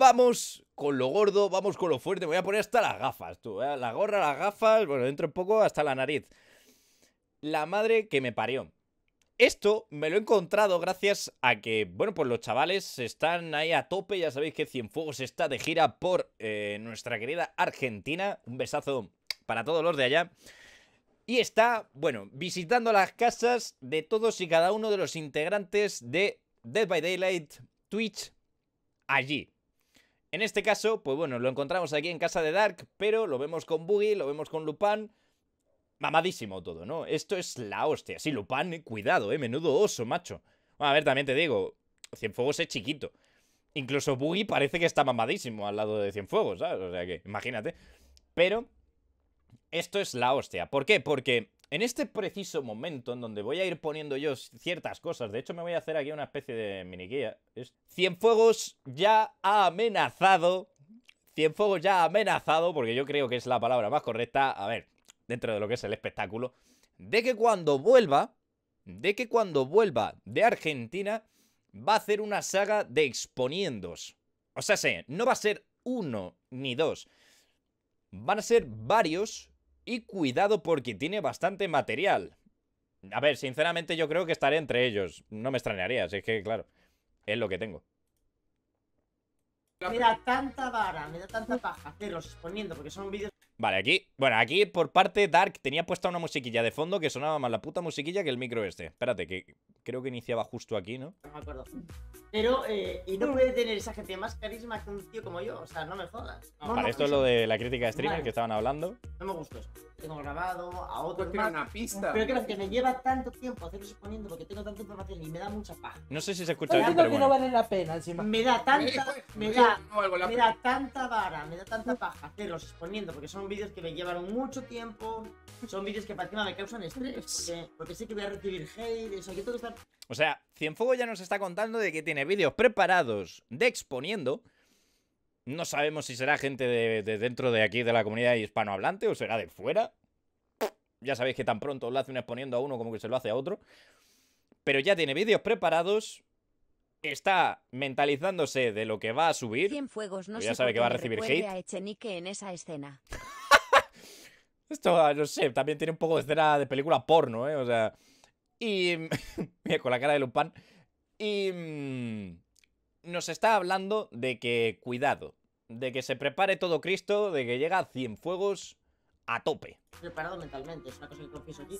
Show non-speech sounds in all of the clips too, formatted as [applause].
vamos con lo gordo, vamos con lo fuerte. Me voy a poner hasta las gafas, tú. ¿eh? La gorra, las gafas, bueno, dentro un poco hasta la nariz. La madre que me parió. Esto me lo he encontrado gracias a que, bueno, pues los chavales están ahí a tope. Ya sabéis que Cienfuegos está de gira por eh, nuestra querida Argentina. Un besazo para todos los de allá. Y está, bueno, visitando las casas de todos y cada uno de los integrantes de Dead by Daylight Twitch allí. En este caso, pues bueno, lo encontramos aquí en casa de Dark, pero lo vemos con Boogie, lo vemos con Lupin. Mamadísimo todo, ¿no? Esto es la hostia. Sí, Lupin, cuidado, eh, menudo oso, macho. Bueno, a ver, también te digo, Cienfuegos es chiquito. Incluso Boogie parece que está mamadísimo al lado de Cienfuegos, ¿sabes? O sea que, imagínate. Pero esto es la hostia. ¿Por qué? Porque en este preciso momento, en donde voy a ir poniendo yo ciertas cosas, de hecho me voy a hacer aquí una especie de mini guía. Es... Cienfuegos ya ha amenazado. Fuegos ya ha amenazado, porque yo creo que es la palabra más correcta, a ver, dentro de lo que es el espectáculo, de que cuando vuelva, de que cuando vuelva de Argentina, va a hacer una saga de exponiendos. O sea, sé, no va a ser uno ni dos. Van a ser varios y cuidado porque tiene bastante material. A ver, sinceramente yo creo que estaré entre ellos. No me extrañaría, así que, claro, es lo que tengo. Me da tanta vara, me da tanta paja hacerlos exponiendo porque son vídeos Vale, aquí, bueno, aquí por parte Dark tenía puesta una musiquilla de fondo que sonaba más la puta musiquilla que el micro este. Espérate, que creo que iniciaba justo aquí, ¿no? No me acuerdo. Pero, eh, y no mm. puede tener esa gente más carisma que un tío como yo, o sea, no me jodas. vale, esto es lo de la crítica de streamer que estaban hablando. No me gustó eso tengo grabado, a otros más. una pista. Pero creo que me lleva tanto tiempo hacer exponiendo porque tengo tanta información y me da mucha paja. No sé si se escucha bien, pero no vale la pena encima. Me da tanta, eh, pues, me pues, da, pues, me da tanta vara, me da tanta paja hacerlos exponiendo porque son vídeos que me llevaron mucho tiempo, son vídeos que para encima me causan estrés porque, sé que voy a recibir hate, eso, yo tengo que estar... O sea, Cienfuego ya nos está contando de que tiene vídeos preparados de exponiendo no sabemos si será gente de, de, dentro de aquí, de la comunidad hispanohablante, o será de fuera. Ya sabéis que tan pronto lo hace un exponiendo a uno como que se lo hace a otro. Pero ya tiene vídeos preparados. Está mentalizándose de lo que va a subir. Fuegos, no ya sabe que va a recibir hate. en esa escena. [laughs] Esto, ah, no sé, también tiene un poco de escena de película porno, ¿eh? O sea. Y. [laughs] Mira, con la cara de Lupán. Y. Mm, nos está hablando de que cuidado. De que se prepare todo Cristo, de que llega a fuegos a tope. Preparado mentalmente, es una cosa que confieso aquí.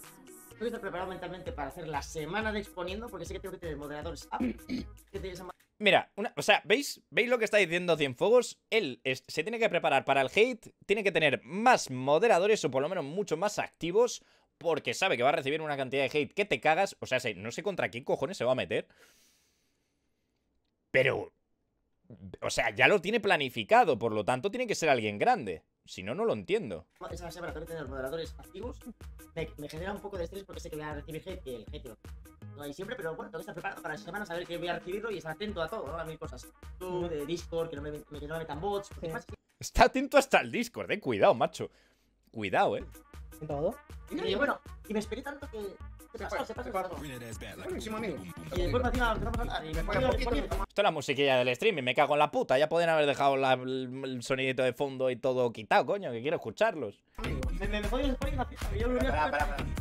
preparado mentalmente para hacer la semana de exponiendo, porque sé que tengo que tener moderadores ah, Mira, o sea, ¿veis? ¿Veis lo que está diciendo Cienfuegos? Él se tiene que preparar para el hate, tiene que tener más moderadores o por lo menos mucho más activos, porque sabe que va a recibir una cantidad de hate que te cagas. O sea, no sé contra qué cojones se va a meter. Pero... O sea, ya lo tiene planificado, por lo tanto tiene que ser alguien grande. Si no, no lo entiendo. Esa base de tener los moderadores activos me, genera un poco de estrés porque sé que voy a recibir hate, el hate. No hay siempre, pero bueno, tengo que estar preparado para la semana, saber que voy a recibirlo y estar atento a todo, ¿no? A mil cosas. Tú, de Discord, que no me, que no metan bots. Sí. Más... Está atento hasta el Discord, eh. Cuidado, macho. Cuidado, eh. ¿En todo? Y, bueno, y me esperé tanto que se pasa, se pasa, pasa. Buenísimo, amigo. Y después encima empezamos a Esto es la musiquilla del streaming, me cago en la puta. Ya podrían haber dejado la, el sonidito de fondo y todo quitado, coño, que quiero escucharlos. Me, me, me jodió yo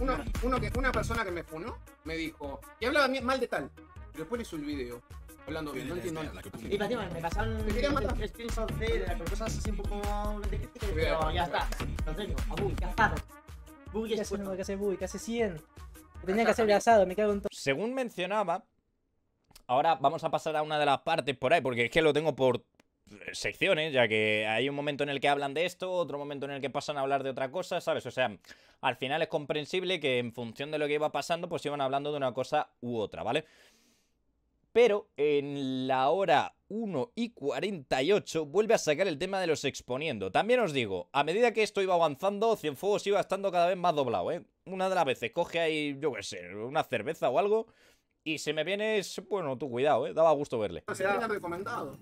Uno, uno que, una persona que me funó me dijo, y hablaba mal de tal, después le hizo un vídeo hablando bien, no entiendo nada. Y encima me pasaron screenshots de cosas así un poco este pero ya está. Lo tengo, a Bui, gastado. Bui es que hace 100. Tenía que hacer asado, me en todo. Según mencionaba, ahora vamos a pasar a una de las partes por ahí, porque es que lo tengo por eh, secciones, ya que hay un momento en el que hablan de esto, otro momento en el que pasan a hablar de otra cosa, ¿sabes? O sea, al final es comprensible que en función de lo que iba pasando, pues iban hablando de una cosa u otra, ¿vale? vale pero en la hora 1 y 48 vuelve a sacar el tema de los exponiendo. También os digo, a medida que esto iba avanzando, Cienfuegos iba estando cada vez más doblado, ¿eh? Una de las veces coge ahí, yo qué sé, una cerveza o algo, y se me viene, bueno, tú cuidado, ¿eh? Daba gusto verle. Se recomendado.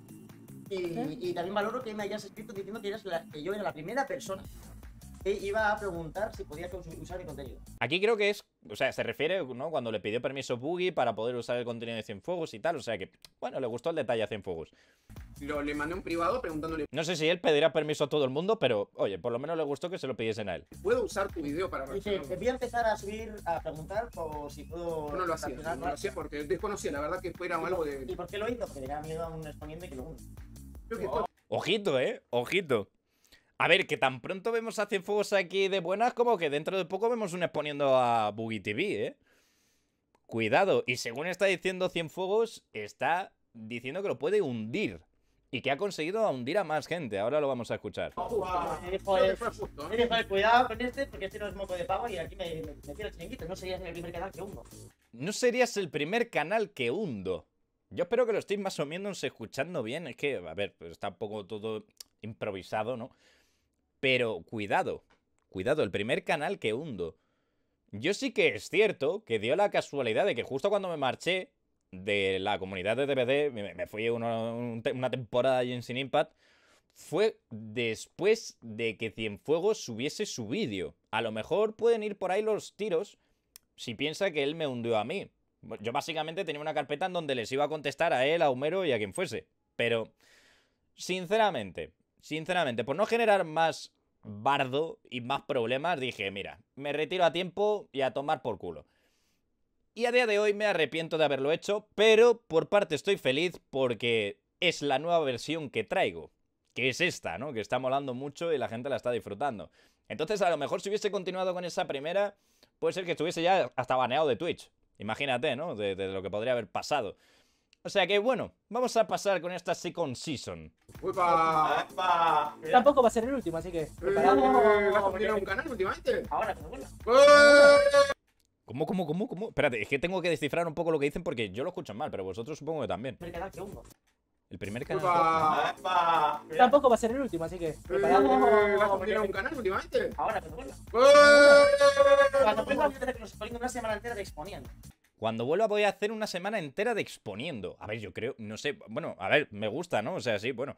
¿Eh? Y, también valoro que me hayas escrito diciendo que, eras yo era la primera persona que iba a preguntar si podía usar mi contenido. Aquí creo que es o sea, se refiere, ¿no? Cuando le pidió permiso Boogie para poder usar el contenido de Cienfuegos y tal. O sea que, bueno, le gustó el detalle a Cienfuegos. Lo, le mandé un privado preguntándole. No sé si él pedirá permiso a todo el mundo, pero oye, por lo menos le gustó que se lo pidiesen a él. ¿Puedo usar tu video para Dice, ¿te voy a empezar a subir a preguntar o si puedo. No, no lo hacía, no lo porque desconocía, la verdad que fuera algo de. ¿Y por qué lo hizo? Porque tenía miedo a un exponiente que lo uno. Ojito, eh, ojito. A ver, que tan pronto vemos a Cienfuegos aquí de buenas como que dentro de poco vemos un exponiendo a Boogie TV, ¿eh? Cuidado. Y según está diciendo Cienfuegos, está diciendo que lo puede hundir. Y que ha conseguido hundir a más gente. Ahora lo vamos a escuchar. Eh, ¿eh? Eh, cuidado con este porque este no es moco de pavo y aquí me, No serías el primer canal que hundo. No serías el primer canal que hundo. Yo espero que lo estéis más o menos escuchando bien. Es que, a ver, pues está un poco todo improvisado, ¿no? Pero cuidado, cuidado, el primer canal que hundo. Yo sí que es cierto que dio la casualidad de que justo cuando me marché de la comunidad de DVD, me, fui una, temporada allí en Sin Impact, fue después de que Cienfuegos subiese su vídeo. A lo mejor pueden ir por ahí los tiros si piensa que él me hundió a mí. Yo básicamente tenía una carpeta en donde les iba a contestar a él, a Homero y a quien fuese. Pero, sinceramente, sinceramente, por no generar más bardo y más problemas, dije, mira, me retiro a tiempo y a tomar por culo. Y a día de hoy me arrepiento de haberlo hecho, pero por parte estoy feliz porque es la nueva versión que traigo, que es esta, ¿no? Que está molando mucho y la gente la está disfrutando. Entonces, a lo mejor si hubiese continuado con esa primera, puede ser que estuviese ya hasta baneado de Twitch. Imagínate, ¿no? De, de lo que podría haber pasado. O sea que bueno, vamos a pasar con esta Second Season. Tampoco va a ser el último, así que. Eh, ¡Preparamos! ¿Vas a poner un canal últimamente? Ahora, bueno. ¿Cómo, cómo, cómo, cómo? Espérate, es que tengo que descifrar un poco lo que dicen porque yo lo escucho mal, pero vosotros supongo que también. El canal que El primer canal. que ¡Epa! Tampoco va a ser el último, así que. Eh, ¡Preparamos! ¿Vas a poner un canal últimamente? Ahora, que Cuando vuelva voy a tener que ponen una semana entera de exponiendo. Cuando vuelva voy a hacer una semana entera de exponiendo. A ver, yo creo, no sé, bueno, a ver, me gusta, ¿no? O sea, sí, bueno,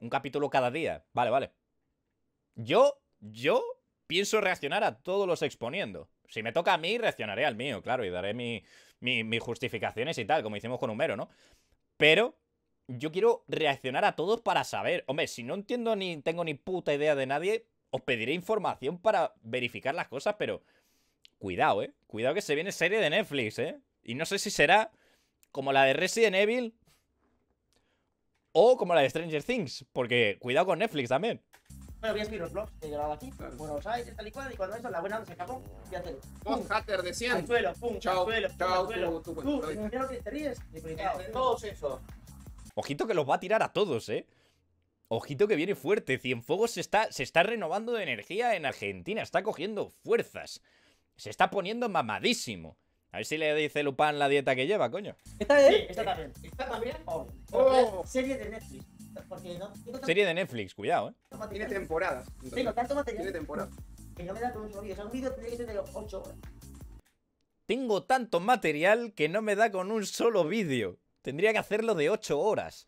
un capítulo cada día. Vale, vale. Yo, yo pienso reaccionar a todos los exponiendo. Si me toca a mí, reaccionaré al mío, claro, y daré mi, mis justificaciones y tal, como hicimos con Humero, ¿no? Pero yo quiero reaccionar a todos para saber. Hombre, si no entiendo ni tengo ni puta idea de nadie, os pediré información para verificar las cosas, pero Cuidado, ¿eh? Cuidado que se viene serie de Netflix, ¿eh? Y no sé si será como la de Resident Evil o como la de Stranger Things, porque cuidado con Netflix también. Bueno, voy a escribir los blogs que he grabado aquí. Bueno, Buenos Aires, tal y y cuando eso, la buena se acabó, ya. te. hacker de 100! Al suelo, pum, chao, al suelo, chao, Tú, tú, tú, tú, tú, te ríes, tú, ¿eh? todos eso. Ojito que los va a tirar a todos, ¿eh? Ojito que viene fuerte. Cienfuegos se está, se está renovando de energía en Argentina. Está cogiendo fuerzas. Se está poniendo mamadísimo. A ver si le dice Lupán la dieta que lleva, coño. ¿Esta bien también. ¿Esta también? Oh. Oh. Serie de Netflix. Porque no, Serie de Netflix, cuidado, eh. Tiene temporadas. Tengo tanto material. Tiene Que no me da con un vídeo. O sea, un vídeo tendría que ser de horas. Tengo tanto material que no me da con un solo vídeo. Tendría que hacerlo de 8 horas.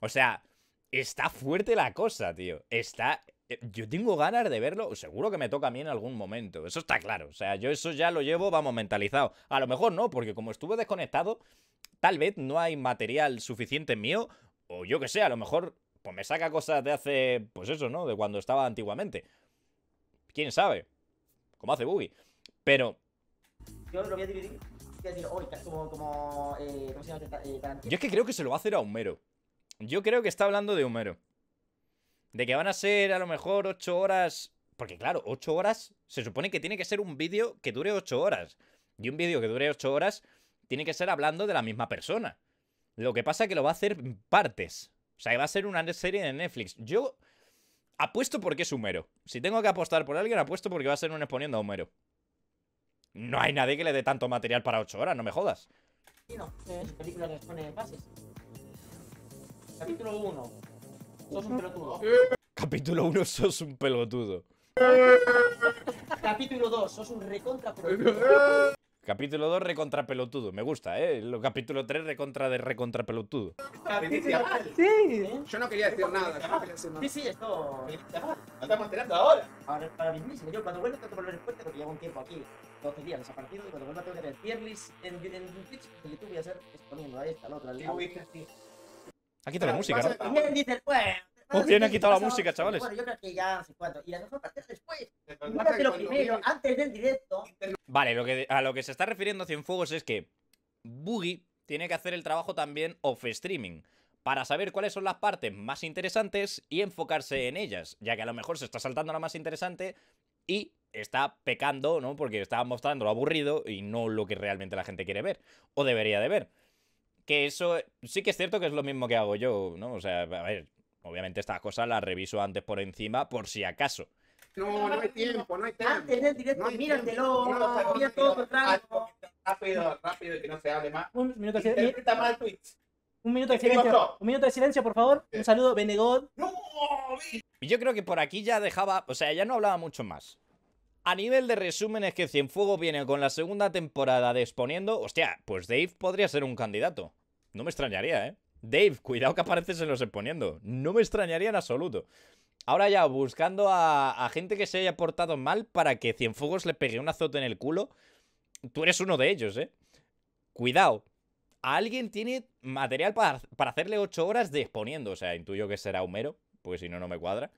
O sea, está fuerte la cosa, tío. Está eh, yo tengo ganas de verlo, seguro que me toca a mí en algún momento, eso está claro, o sea, yo eso ya lo llevo, vamos, mentalizado. A lo mejor no, porque como estuve desconectado, tal vez no hay material suficiente mío, o yo que sé, a lo mejor pues me saca cosas de hace, pues eso, ¿no? De cuando estaba antiguamente. ¿Quién sabe? Como hace Boogie. Pero... Yo lo voy a dividir, yo es que creo que se lo va a hacer a Homero. Yo creo que está hablando de Homero. De que van a ser a lo mejor 8 horas. Porque claro, 8 horas. Se supone que tiene que ser un vídeo que dure 8 horas. Y un vídeo que dure 8 horas tiene que ser hablando de la misma persona. Lo que pasa es que lo va a hacer partes. O sea, que va a ser una serie de Netflix. Yo apuesto porque es Homero. Si tengo que apostar por alguien, apuesto porque va a ser un exponiendo a Homero. No hay nadie que le dé tanto material para 8 horas, no me jodas. no, Capítulo 1 sos un pelotudo. Capítulo 1, sos un pelotudo. Capítulo 2, sos un recontra pelotudo. Capítulo 2, recontra pelotudo. Me gusta, ¿eh? capítulo 3, recontra de recontra pelotudo. Sí. Yo no quería decir nada. Sí, sí, esto... Lo eh, estamos enterando ahora. Ahora, para mismo, Yo cuando vuelva tengo que volver el puente, porque llevo un tiempo aquí. 12 días desaparecido y cuando vuelva tengo que tener tier en, en, Twitch. que YouTube voy a hacer exponiendo ahí está la otra. Ha quitado la música, ¿no? ¿Quién ha pues quitado la música, chavales. Bueno, yo creo que ya cuánto. Y Vale, lo que, a lo que se está refiriendo Cienfuegos es que Boogie tiene que hacer el trabajo también off-streaming para saber cuáles son las partes más interesantes y enfocarse en ellas, ya que a lo mejor se está saltando la más interesante y está pecando, ¿no? Porque está mostrando lo aburrido y no lo que realmente la gente quiere ver o debería de ver que eso eh, sí que es cierto que es lo mismo que hago yo, ¿no? O sea, a ver, obviamente estas cosas las reviso antes por encima por si acaso. No, no hay tiempo, no hay ah, tiempo. Antes del directo, no míratelo, mira no, mira todo rápido. Rápido, rápido, que no se hable más. Un minuto de silencio. mal Twitch. Un minuto de silencio. Un minuto de silencio, por favor. Un saludo, Benegod. Y yo creo que por aquí ya dejaba, o sea, ya no hablaba mucho más. A nivel de resúmenes que Cienfuegos viene con la segunda temporada de Exponiendo, hostia, pues Dave podría ser un candidato. No me extrañaría, ¿eh? Dave, cuidado que apareces en los exponiendo. No me extrañaría en absoluto. Ahora ya, buscando a, gente que se haya portado mal para que Cienfuegos le pegue un azote en el culo. Tú eres uno de ellos, ¿eh? Cuidado. alguien tiene material para, hacerle 8 horas de exponiendo. O sea, intuyo que será Homero, porque si no, no me cuadra.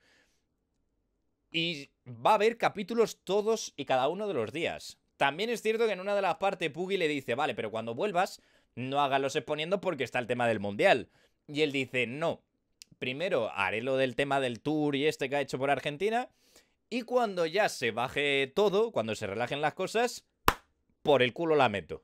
Y va a haber capítulos todos y cada uno de los días. También es cierto que en una de las partes Puggy le dice, vale, pero cuando vuelvas, no haga exponiendo porque está el tema del mundial. Y él dice, no, primero haré lo del tema del tour y este que ha hecho por Argentina. Y cuando ya se baje todo, cuando se relajen las cosas, por el culo la meto.